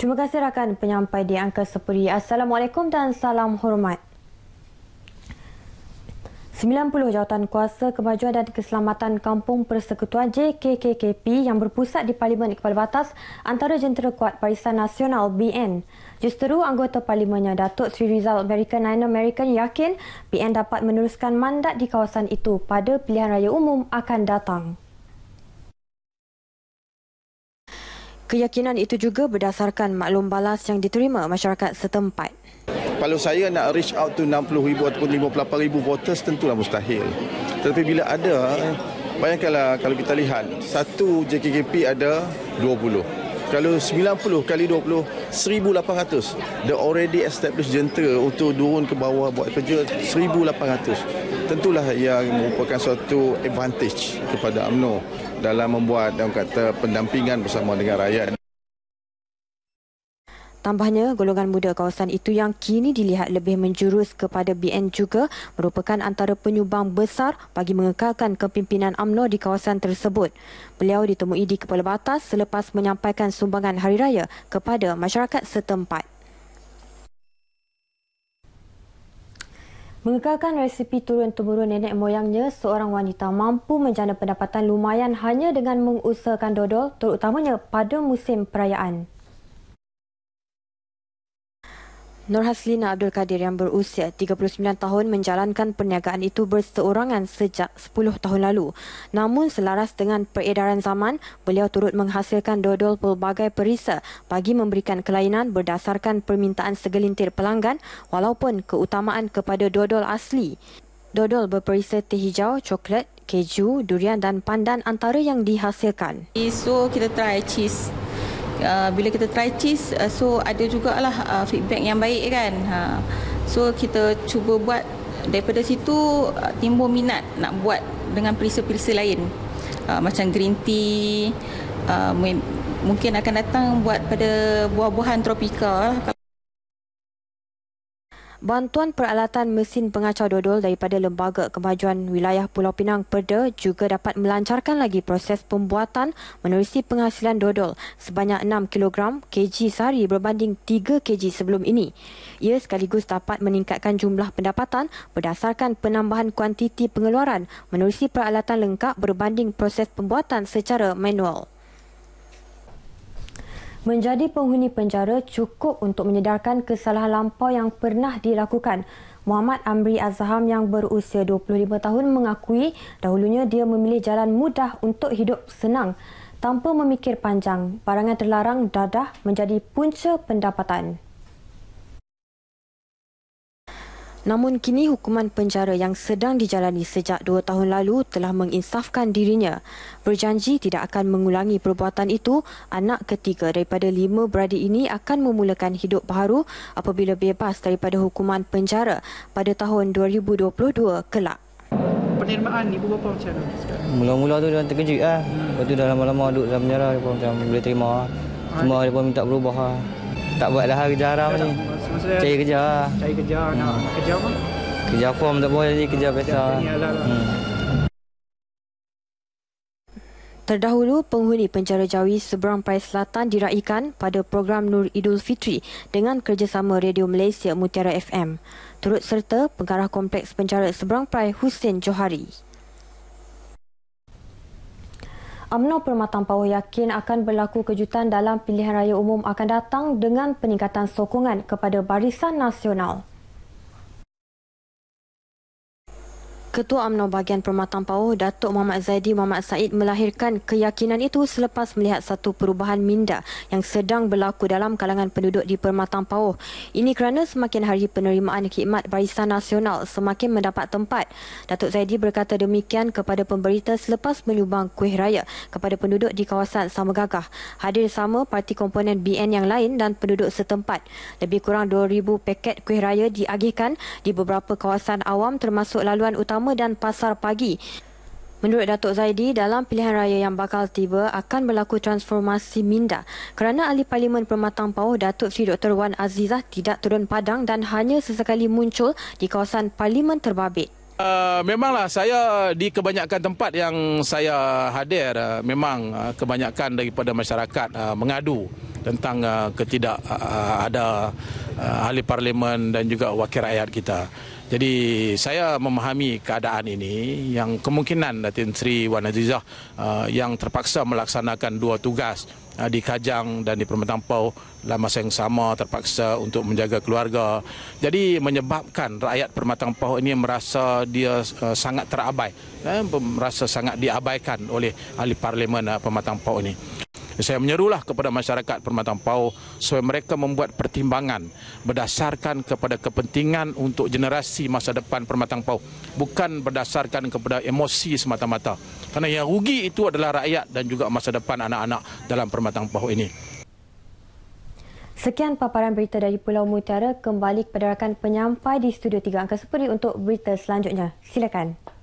Terima kasih rakan penyampai di Angka Seperi. Assalamualaikum dan salam hormat. 90 jawatan kuasa kemajuan dan keselamatan kampung persekutuan JKKKP yang berpusat di Parlimen Kepala Batas antara jentera kuat Parisan Nasional BN. Justeru anggota parlimennya Datuk Sri Rizal American Nine American yakin BN dapat meneruskan mandat di kawasan itu pada pilihan raya umum akan datang. Keyakinan itu juga berdasarkan maklum balas yang diterima masyarakat setempat. Kalau saya nak reach out to 60,000 ataupun 58,000 voters tentulah mustahil. Tetapi bila ada, bayangkanlah kalau kita lihat, satu JKKP ada 20 kalau 90 kali 20 1800 the already established jentera untuk turun ke bawah buat kerja 1800 tentulah yang merupakan suatu advantage kepada AMNO dalam membuat dan kata pendampingan bersama dengan rakyat Tambahnya, golongan muda kawasan itu yang kini dilihat lebih menjurus kepada BN juga merupakan antara penyumbang besar bagi mengekalkan kepimpinan AMNO di kawasan tersebut. Beliau ditemui di Kepala Batas selepas menyampaikan sumbangan Hari Raya kepada masyarakat setempat. Mengekalkan resipi turun-temurun nenek moyangnya, seorang wanita mampu menjana pendapatan lumayan hanya dengan mengusahakan dodol terutamanya pada musim perayaan. Nur Haslina Abdul Kadir yang berusia 39 tahun menjalankan perniagaan itu berseorangan sejak 10 tahun lalu. Namun selaras dengan peredaran zaman, beliau turut menghasilkan dodol pelbagai perisa bagi memberikan kelainan berdasarkan permintaan segelintir pelanggan walaupun keutamaan kepada dodol asli. Dodol berperisa teh hijau, coklat, keju, durian dan pandan antara yang dihasilkan. So kita try cheese. Uh, bila kita try cheese uh, so ada jugalah uh, feedback yang baik kan ha so kita cuba buat daripada situ uh, timbul minat nak buat dengan perisa-perisa lain uh, macam green tea uh, mungkin akan datang buat pada buah-buahan tropika lah. Bantuan peralatan mesin pengacau dodol daripada Lembaga Kemajuan Wilayah Pulau Pinang Perda juga dapat melancarkan lagi proses pembuatan menerusi penghasilan dodol sebanyak 6 kg kg sari berbanding 3 kg sebelum ini. Ia sekaligus dapat meningkatkan jumlah pendapatan berdasarkan penambahan kuantiti pengeluaran menerusi peralatan lengkap berbanding proses pembuatan secara manual. Menjadi penghuni penjara cukup untuk menyedarkan kesalahan lampau yang pernah dilakukan. Muhammad Amri Azham yang berusia 25 tahun mengakui dahulunya dia memilih jalan mudah untuk hidup senang tanpa memikir panjang. Barangan terlarang dadah menjadi punca pendapatan. Namun kini hukuman penjara yang sedang dijalani sejak dua tahun lalu telah menginsafkan dirinya. Berjanji tidak akan mengulangi perbuatan itu, anak ketiga daripada lima beradik ini akan memulakan hidup baru apabila bebas daripada hukuman penjara pada tahun 2022 kelak. Penerimaan ibu bapa macam mana? Mula-mula tu dia terkejut. Eh. Lepas tu dah lama-lama duduk dalam penjara, dia pun macam boleh terima. Semua ah. dia pun minta berubah. Lah tak buat dah kerja haram ni. Cari kerja. Ah. Cari kerja nak kerja apa? Kerja form tak boleh jadi kerja biasa. Hmm. Terdahulu, penghuni penjara Jawi Seberang Perai Selatan diraikan pada program Nur Idul Fitri dengan kerjasama Radio Malaysia Mutiara FM. Turut serta pengarah kompleks penjara Seberang Perai Hussein Johari. UMNO Permatang Power yakin akan berlaku kejutan dalam pilihan raya umum akan datang dengan peningkatan sokongan kepada Barisan Nasional. Ketua UMNO bagian Permatang Pauh, Datuk Muhammad Zaidi Muhammad Said melahirkan keyakinan itu selepas melihat satu perubahan minda yang sedang berlaku dalam kalangan penduduk di Permatang Pauh. Ini kerana semakin hari penerimaan khidmat barisan nasional semakin mendapat tempat. Datuk Zaidi berkata demikian kepada pemberita selepas menyumbang kuih raya kepada penduduk di kawasan Sama Hadir sama parti komponen BN yang lain dan penduduk setempat. Lebih kurang 2,000 paket kuih raya diagihkan di beberapa kawasan awam termasuk laluan utama utama dan pasar pagi. Menurut Datuk Zaidi, dalam pilihan raya yang bakal tiba akan berlaku transformasi minda kerana ahli parlimen Permatang Pauh Datuk Sri Dr Wan Azizah tidak turun padang dan hanya sesekali muncul di kawasan parlimen terbabit. Uh, memanglah saya uh, di kebanyakan tempat yang saya hadir uh, memang uh, kebanyakan daripada masyarakat uh, mengadu tentang uh, ketidak uh, ada uh, ahli parlimen dan juga wakil rakyat kita. Jadi saya memahami keadaan ini yang kemungkinan Datin Sri Wan Azizah uh, yang terpaksa melaksanakan dua tugas uh, di Kajang dan di Permentampau dalam masa yang sama terpaksa untuk menjaga keluarga. Jadi menyebabkan rakyat Permatang Pau ini merasa dia uh, sangat terabai, eh, merasa sangat diabaikan oleh ahli parlimen Permatang Pau ini saya menyerulah kepada masyarakat Permata Pau supaya mereka membuat pertimbangan berdasarkan kepada kepentingan untuk generasi masa depan Permata Pau bukan berdasarkan kepada emosi semata-mata kerana yang rugi itu adalah rakyat dan juga masa depan anak-anak dalam Permata Pau ini Sekian paparan berita dari Pulau Mutiara kembali kepada rakan penyampai di Studio 3 Angka Seperi untuk berita selanjutnya. Silakan.